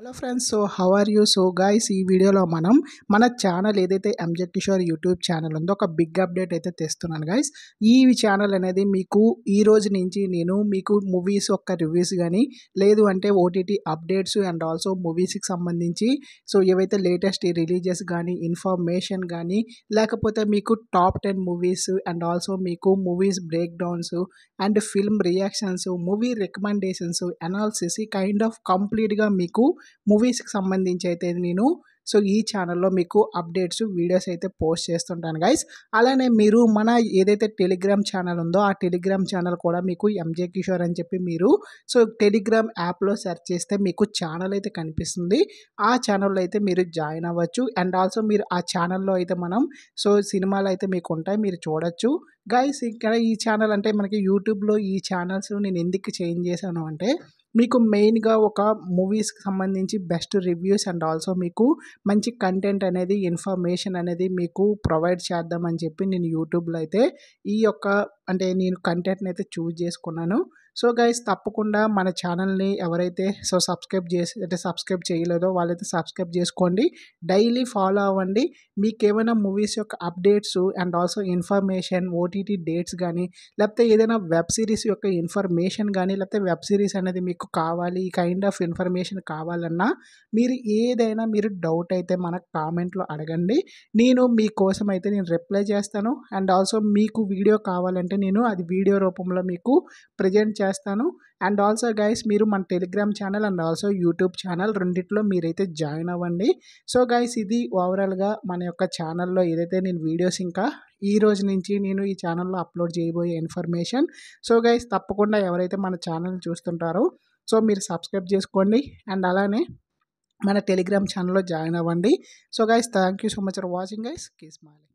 hello friends so how are you so guys ఈ వీడియోలో మనం మన ఛానల్ ఏదైతే ఎంజే కిషోర్ యూట్యూబ్ ఛానల్ ఉందో ఒక బిగ్ అప్డేట్ అయితే తెస్తున్నాను గైస్ ఈ ఛానల్ అనేది మీకు ఈ రోజు నుంచి నేను మీకు మూవీస్ యొక్క రివ్యూస్ కానీ లేదు అంటే ఓటీటీ అప్డేట్స్ అండ్ ఆల్సో మూవీస్కి సంబంధించి సో ఏవైతే లేటెస్ట్ రిలీజెస్ కానీ ఇన్ఫర్మేషన్ కానీ లేకపోతే మీకు top ten movies and also మీకు movies breakdowns and film reactions movie recommendations analysis kind of కంప్లీట్గా మీకు మూవీస్కి సంబంధించి అయితే నేను సో ఈ ఛానల్లో మీకు అప్డేట్స్ వీడియోస్ అయితే పోస్ట్ చేస్తుంటాను గైస్ అలానే మీరు మన ఏదైతే టెలిగ్రామ్ ఛానల్ ఉందో ఆ టెలిగ్రామ్ ఛానల్ కూడా మీకు ఎంజే కిషోర్ అని చెప్పి మీరు సో టెలిగ్రామ్ యాప్లో సెర్చ్ చేస్తే మీకు ఛానల్ అయితే కనిపిస్తుంది ఆ ఛానల్లో అయితే మీరు జాయిన్ అవ్వచ్చు అండ్ ఆల్సో మీరు ఆ ఛానల్లో అయితే మనం సో సినిమాలు అయితే మీకు ఉంటాయి మీరు చూడొచ్చు గైస్ ఇక్కడ ఈ ఛానల్ అంటే మనకి యూట్యూబ్లో ఈ ఛానల్స్ నేను ఎందుకు చేంజ్ చేశాను అంటే మీకు మెయిన్గా ఒక మూవీస్కి సంబంధించి బెస్ట్ రివ్యూస్ అండ్ ఆల్సో మీకు మంచి కంటెంట్ అనేది ఇన్ఫర్మేషన్ అనేది మీకు ప్రొవైడ్ చేద్దామని చెప్పి నేను యూట్యూబ్లో అయితే ఈ యొక్క అంటే నేను కంటెంట్ని అయితే చూజ్ చేసుకున్నాను సో గైస్ తప్పకుండా మన ఛానల్ని ఎవరైతే సో సబ్స్క్రైబ్ చేసి అంటే సబ్స్క్రైబ్ చేయలేదో వాళ్ళైతే సబ్స్క్రైబ్ చేసుకోండి డైలీ ఫాలో అవ్వండి మీకు ఏమైనా మూవీస్ యొక్క updates and also information OTT dates కానీ లేకపోతే ఏదైనా వెబ్ సిరీస్ యొక్క ఇన్ఫర్మేషన్ కానీ లేకపోతే వెబ్ సిరీస్ అనేది మీకు కావాలి ఈ కైండ్ ఆఫ్ ఇన్ఫర్మేషన్ కావాలన్నా మీరు ఏదైనా మీరు డౌట్ అయితే మన కామెంట్లో అడగండి నేను మీకోసం అయితే నేను రిప్లై చేస్తాను అండ్ ఆల్సో మీకు వీడియో కావాలంటే నేను అది వీడియో రూపంలో మీకు ప్రజెంట్ చేస్తాను చేస్తాను అండ్ ఆల్సో గైస్ మీరు మన Telegram channel and also YouTube channel రెండిట్లో మీరైతే జాయిన్ అవ్వండి సో గైస్ ఇది ఓవరాల్గా మన యొక్క ఛానల్లో ఏదైతే నేను వీడియోస్ ఇంకా ఈ రోజు నుంచి నేను ఈ ఛానల్లో అప్లోడ్ చేయబోయే ఇన్ఫర్మేషన్ సో గైస్ తప్పకుండా ఎవరైతే మన ఛానల్ చూస్తుంటారో సో మీరు సబ్స్క్రైబ్ చేసుకోండి అండ్ అలానే మన టెలిగ్రామ్ ఛానల్లో జాయిన్ అవ్వండి so guys thank you so much for watching guys కీస్ మాలి